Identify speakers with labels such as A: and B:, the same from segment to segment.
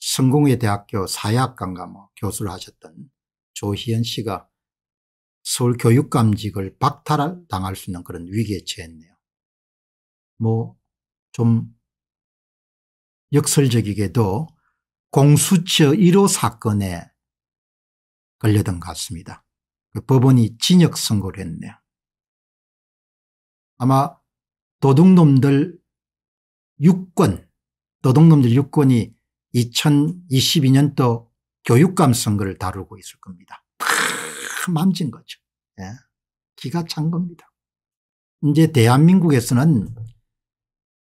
A: 성공의 대학교 사회학과인 뭐 교수를 하셨던 조희연 씨가
B: 서울 교육감직을 박탈당할 수 있는 그런 위기에 처했네요. 뭐 좀 역설적이게도 공수처 1호 사건에 걸려든 같습니다. 그 법원이 진역 선고를 했네요. 아마 도둑놈들 6권, 도둑놈들 6권이
A: 2022년도 교육감 선거를 다루고 있을 겁니다. 다 맘진
B: 거죠. 예.
A: 기가 찬 겁니다. 이제 대한민국에서는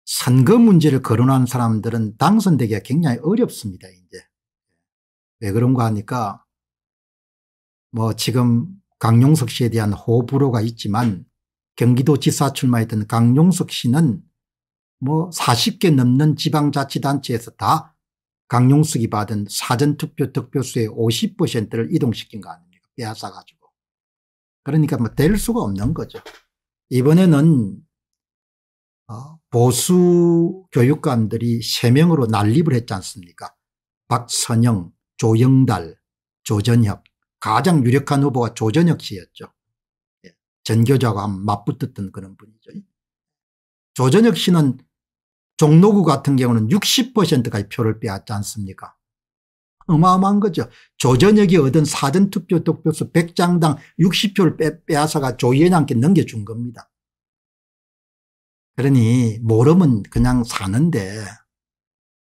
A: 선거 문제를 거론한 사람들은 당선되기가 굉장히 어렵습니다. 이제 왜 그런가 하니까 뭐 지금 강용석 씨에 대한 호불호가 있지만 경기도지사 출마했던 강용석 씨는 뭐 40개 넘는 지방자치단체에서 다 강용숙이 받은 사전투표 득표수의 50%를 이동시킨 거 아닙니까 빼앗아가지고. 그러니까 뭐 될 수가 없는 거죠. 이번에는 어, 보수 교육감들이 3명으로 난립을 했지 않습니까 박선영, 조영달, 조전혁 가장 유력한 후보가 조전혁 씨였죠. 예. 전교자와 맞붙었던 그런 분이죠. 조전혁 씨는 종로구 같은 경우는 60%까지 표를 빼앗지 않습니까 어마어마한 거죠. 조전혁이 얻은 사전투표 득표수 100장당 60표를 빼, 앗아가 조현양께 넘겨준 겁니다. 그러니 모름은 그냥 사는데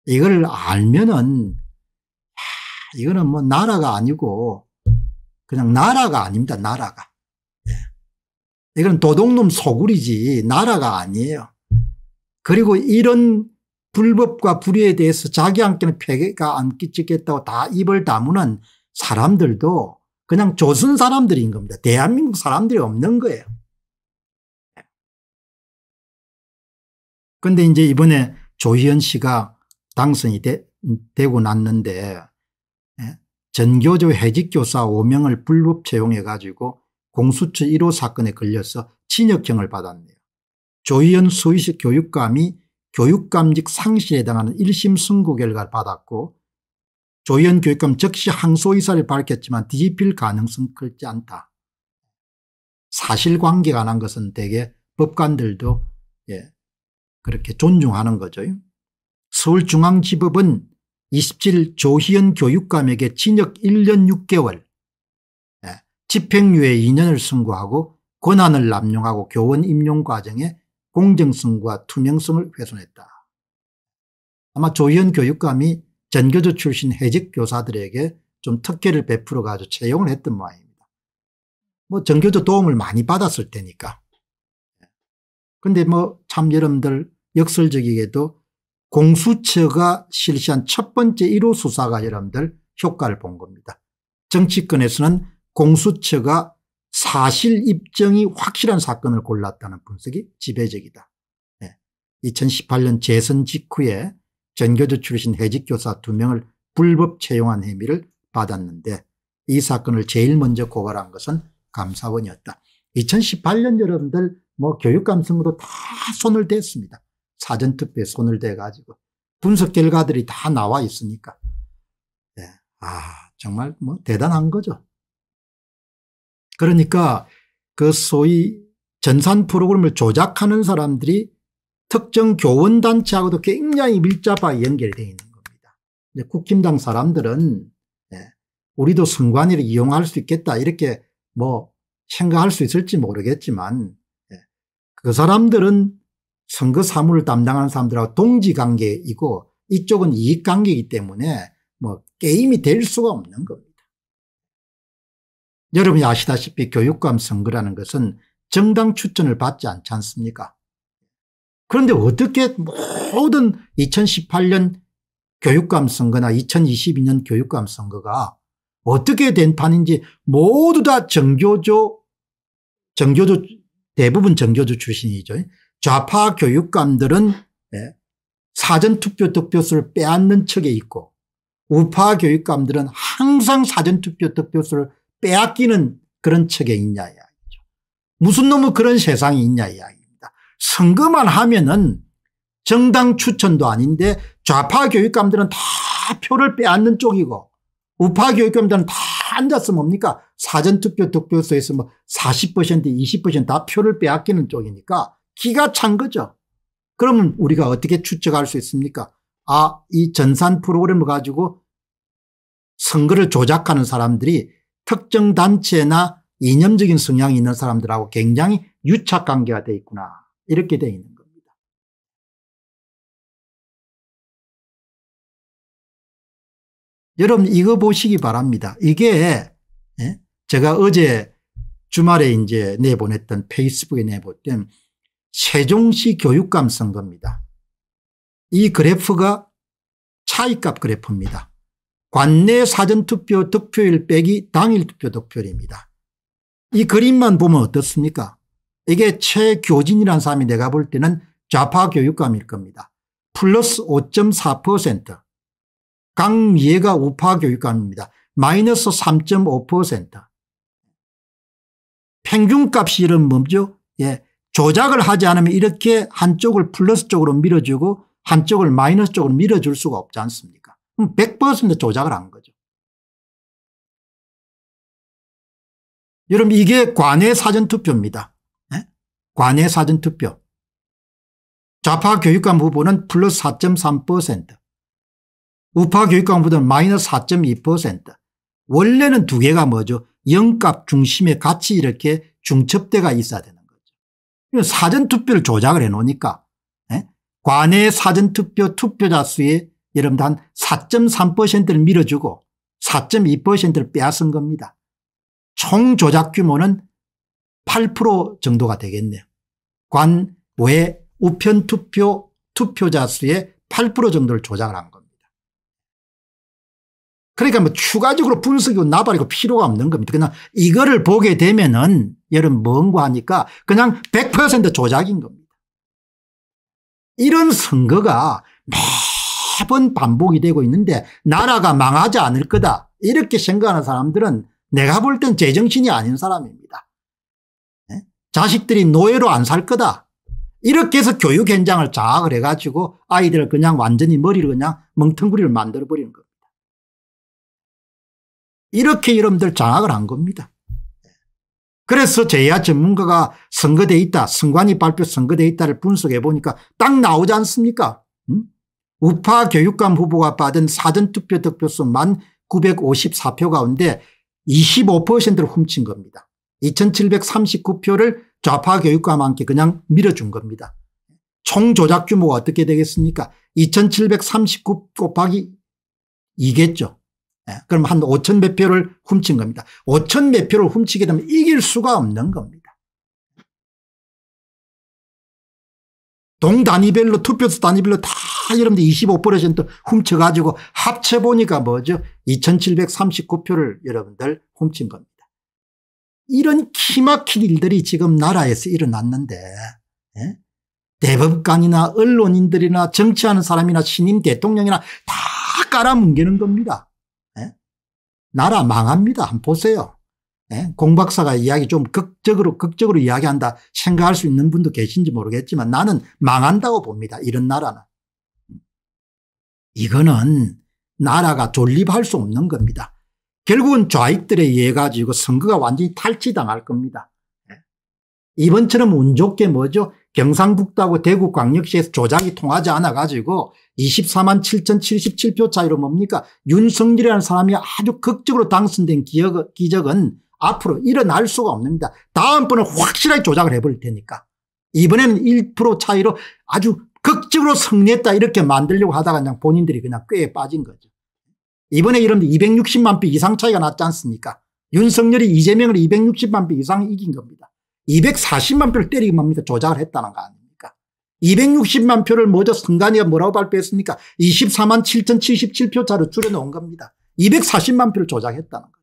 A: 이걸 알면은 이거는 뭐 나라가 아니고 그냥 나라가 아닙니다. 나라가. 예. 이건 도둑놈 소굴이지 나라가 아니에요. 그리고 이런 불법과 불의에 대해서 자기한테는 폐가 안 끼치겠다고 다 입을 다무는 사람들도 그냥 조선
B: 사람들인 겁니다. 대한민국 사람들이 없는 거예요. 그런데 이제 이번에 조희연 씨가 당선이 되,
A: 고 났는데 예, 전교조 해직교사 5명을 불법 채용해 가지고 공수처 1호 사건에 걸려서 진역형을 받았네요. 조희연 수의식 교육감이 교육감직 상실에 해당하는 1심 선고 결과를 받았고 조희연 교육감 즉시 항소 의사를 밝혔지만 뒤집힐 가능성 클지 않다. 사실관계가 난 것은 대개 법관들도 예, 그렇게 존중하는 거죠. 서울중앙지법은 27일 조희연 교육감에게 징역 1년 6개월 예, 집행유예 2년을 선고하고 권한을 남용하고 교원 임용 과정에 공정성과 투명성을 훼손했다. 아마 조희연 교육감이 전교조 출신 해직 교사들에게 좀 특혜를 베풀어 가지고 채용을 했던 모양입니다. 뭐 전교조 도움을 많이 받았을 테니까. 근데 뭐 참 여러분들 역설적이게도 공수처가 실시한 첫 번째 1호 수사가 여러분들 효과를 본 겁니다. 정치권에서는 공수처가 사실 입증이 확실한 사건을 골랐다는 분석이 지배적이다. 네. 2018년 재선 직후에 전교조 출신 해직 교사 2명을 불법 채용한 혐의를 받았는데 이 사건을 제일 먼저 고발한 것은 감사원이었다. 2018년 여러분들 뭐 교육감성으로 다 손을 댔습니다. 사전투표 손을 대가지고 분석 결과들이 다 나와 있으니까. 네. 아 정말 뭐 대단한 거죠. 그러니까 그 소위 전산 프로그램을 조작하는 사람들이 특정 교원단체하고도 굉장히 밀접하게 연결되어 있는 겁니다. 국힘당 사람들은 예, 우리도 선관위를 이용할 수 있겠다 이렇게 뭐 생각할 수 있을지 모르겠지만 예, 그 사람들은 선거 사무를 담당하는 사람들하고 동지관계이고 이쪽은 이익관계이기 때문에 뭐 게임이 될 수가 없는 겁니다. 여러분이 아시다시피 교육감 선거라는 것은 정당 추천을 받지 않지 않습니까 그런데 어떻게 모든 2018년 교육감 선거나 2022년 교육감 선거가 어떻게 된 판인지 모두 다 정교조 정교조 대부분 정교조 출신이죠. 좌파 교육감들은 예, 사전투표 득표수를 빼앗는 척에 있고 우파 교육감들은 항상 사전투표 득표수를 빼앗기는 그런 척에 있냐 이야기죠. 무슨 놈의 그런 세상이 있냐 이야기입니다. 선거만 하면은 정당 추천도 아닌데 좌파 교육감들은 다 표를 빼앗는 쪽이고 우파 교육감들은 다 앉아서 뭡니까 사전투표 득표소에서 뭐40% 20%다 표를 빼앗기는 쪽이니까 기가 찬 거죠. 그러면 우리가 어떻게 추측할 수 있습니까 아이 전산 프로그램을 가지고 선거를 조작하는 사람들이 특정 단체나
B: 이념적인 성향이 있는 사람들하고 굉장히 유착관계가 돼 있구나 이렇게 돼 있는 겁니다. 여러분 이거 보시기 바랍니다. 이게 예? 제가
A: 어제 주말에 이제 내보냈던 페이스북에 내보냈던 세종시 교육감 선거입니다. 이 그래프가 차이값 그래프입니다. 관내 사전투표 득표율 빼기 당일 투표 득표율입니다. 이 그림만 보면 어떻습니까 이게 최교진이라는 사람이 내가 볼 때는 좌파 교육감일 겁니다. 플러스 5.4% 강미애가 우파 교육감입니다. 마이너스 3.5% 평균값이 이런 뭐죠 예. 조작을 하지 않으면 이렇게 한쪽을 플러스 쪽으로 밀어주고 한쪽을 마이너스 쪽으로 밀어줄 수가 없지 않습니까
B: 100% 조작을 한 거죠. 여러분 이게 관외 사전투표입니다. 네? 관외 사전투표.
A: 좌파 교육감 후보는 플러스 4.3% 우파 교육감 후보는 마이너스 4.2% 원래는 두 개가 뭐죠. 영값 중심에 같이 이렇게 중첩대가 있어야 되는 거죠. 사전투표를 조작을 해놓으니까 네? 관외 사전투표 투표자 수의 여러분 단 4.3%를 밀어주고 4.2%를 빼앗은 겁니다. 총 조작 규모는 8% 정도가 되겠네요. 관외 우편 투표 투표자 수의 8% 정도를 조작을 한 겁니다. 그러니까 뭐 추가적으로 분석이고 나발이고 필요가 없는 겁니다. 그냥 이거를 보게 되면은 여러분 뭔가 하니까 그냥 100% 조작인 겁니다. 이런 선거가 매번 반복이 되고 있는데 나라가 망하지 않을 거다 이렇게 생각하는 사람들은 내가 볼 땐 제정신이 아닌 사람입니다. 네? 자식들이 노예로 안 살 거다. 이렇게 해서 교육 현장을 장악을 해가지고 아이들을 그냥 완전히 머리를 그냥 멍텅구리를 만들어버리는 겁니다. 이렇게 여러분들 장악을 한 겁니다. 그래서 제야 전문가가 선거돼 있다, 선관위 발표 선거돼 있다를 분석해 보니까 딱 나오지 않습니까? 우파 교육감 후보가 받은 사전투표 득표수만 954표 가운데 25%를 훔친 겁니다. 2739표를 좌파 교육감한테 그냥 밀어준 겁니다. 총 조작 규모가 어떻게 되겠습니까 2739 곱하기
B: 2겠죠. 예, 그럼 한 5천 몇 표를 훔친 겁니다. 5천 몇 표를 훔치게 되면 이길 수가 없는 겁니다. 동 단위별로 투표수 단위별로 다 여러분들 25% 훔쳐가지고
A: 합쳐보니까 뭐죠 2739표를 여러분들 훔친 겁니다. 이런 키막힌 일들이 지금 나라에서 일어났는데 예? 대법관이나 언론인들이나 정치하는 사람이나 신임 대통령이나 다 깔아뭉개는 겁니다. 예? 나라 망합니다. 한번 보세요. 네? 예? 공박사가 이야기 좀 극적으로 극적으로 이야기한다 생각할 수 있는 분도 계신지 모르겠지만 나는 망한다고 봅니다. 이런 나라는. 이거는 나라가 존립할 수 없는 겁니다. 결국은 좌익들에 의해 가지고 선거가 완전히 탈취당할 겁니다. 예? 이번처럼 운 좋게 뭐죠? 경상북도하고 대구광역시에서 조작이 통하지 않아 가지고 24만 7,077표 차이로 뭡니까? 윤석열이라는 사람이 아주 극적으로 당선된 기적, 기적은 앞으로 일어날 수가 없습니다. 다음번에 확실하게 조작을 해버릴 테니까. 이번에는 1% 차이로 아주 극적으로 승리했다 이렇게 만들려고 하다가 그냥 본인들이 그냥 꽤 빠진 거죠. 이번에 이러데 260만 표 이상 차이가 났지 않습니까? 윤석열이 이재명을 260만 표 이상 이긴 겁니다. 240만 표를 때리기만 합니까? 조작을 했다는 거 아닙니까? 260만 표를 먼저 승관이가 뭐라고 발표했습니까? 24만 7,077표 차로 줄여놓은 겁니다. 240만 표를 조작했다는 거.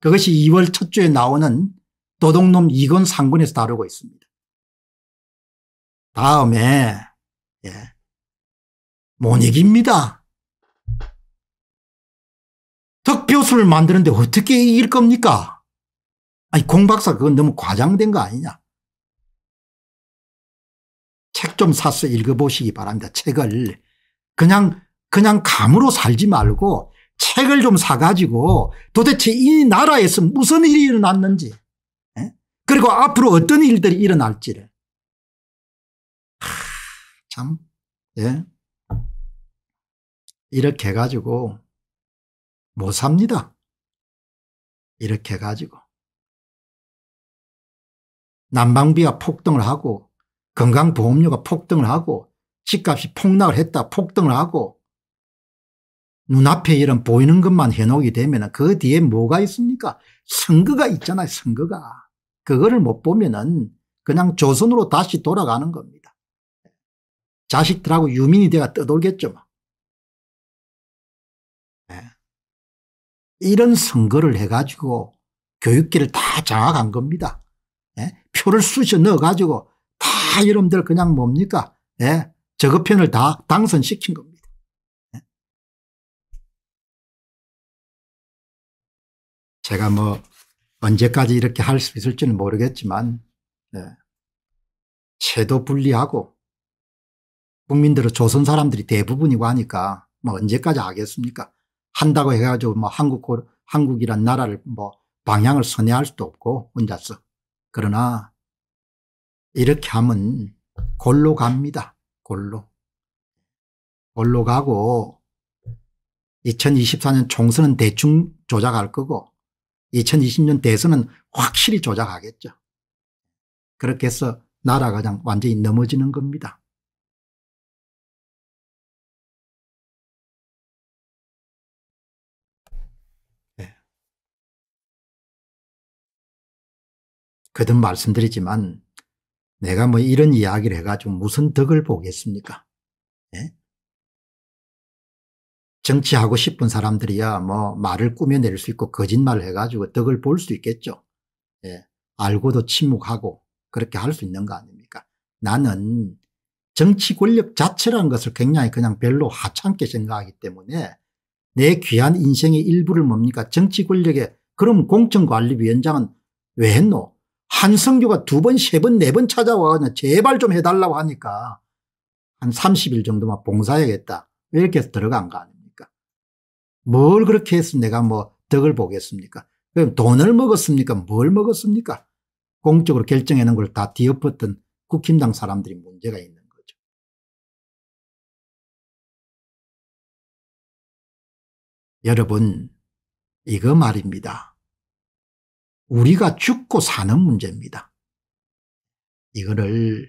A: 그것이 2월 첫 주에 나오는 도둑놈 이건 상군에서 다루고 있습니다.
B: 다음에 예. 못 이깁니다. 득표수를 만드는데 어떻게 이길 겁니까? 아니 공박사 그건 너무 과장된 거 아니냐.
A: 책 좀 사서 읽어보시기 바랍니다. 책을 그냥 그냥 감으로 살지 말고 책을 좀 사가지고 도대체 이 나라에서 무슨 일이 일어났는지 에? 예? 그리고 앞으로 어떤 일들이 일어날지를
B: 참 예. 이렇게 해가지고 못 삽니다. 이렇게 해가지고 난방비가 폭등을 하고
A: 건강보험료가 폭등을 하고 집값이 폭락을 했다 폭등을 하고 눈앞에 이런 보이는 것만 해놓게 되면 그 뒤에 뭐가 있습니까? 선거가 있잖아요. 선거가. 그거를 못 보면 은 그냥 조선으로 다시
B: 돌아가는 겁니다. 자식들하고 유민이 돼가 떠돌겠죠. 네. 이런 선거를 해가지고
A: 교육계를 다 장악한 겁니다. 네. 표를 쑤셔 넣어가지고 다여러분들
B: 그냥 뭡니까? 네. 예. 저거편을다 당선시킨 겁니다. 제가 뭐 언제까지 이렇게 할 수 있을지는 모르겠지만 네.
A: 채도 분리하고 국민들은 조선 사람들이 대부분이고 하니까 뭐 언제까지 하겠습니까 한다고 해가지고 뭐 한국, 한국이란 나라를 뭐 방향을 선회할 수도 없고 혼자서 그러나 이렇게 하면 골로 갑니다 골로 골로 가고 2024년 총선은 대충 조작할 거고 2020년
B: 대선은 확실히 조작하겠죠. 그렇게 해서 나라가 그냥 완전히 넘어지는 겁니다. 예. 그든 말씀드리지만 내가 뭐 이런 이야기를 해가지고 무슨 덕을 보겠습니까? 네?
A: 정치하고 싶은 사람들이야 뭐 말을 꾸며낼 수 있고 거짓말을 해가지고 덕을 볼 수 있겠죠. 예. 알고도 침묵하고 그렇게 할 수 있는 거 아닙니까? 나는 정치 권력 자체라는 것을 굉장히 그냥 별로 하찮게 생각하기 때문에 내 귀한 인생의 일부를 뭡니까? 정치 권력에 그럼 공천관리위원장은 왜 했노? 한성규가 두 번, 세 번, 네 번찾아와가 제발 좀 해달라고 하니까 한 30일 정도만 봉사해야겠다. 이렇게 해서 들어간 거 아닙니까? 뭘 그렇게 해서 내가 뭐 덕을 보겠습니까? 그럼 돈을
B: 먹었습니까? 뭘 먹었습니까? 공적으로 결정해놓은 걸 다 뒤엎었던 국힘당 사람들이 문제가 있는 거죠. 여러분 이거 말입니다. 우리가 죽고 사는 문제입니다. 이거를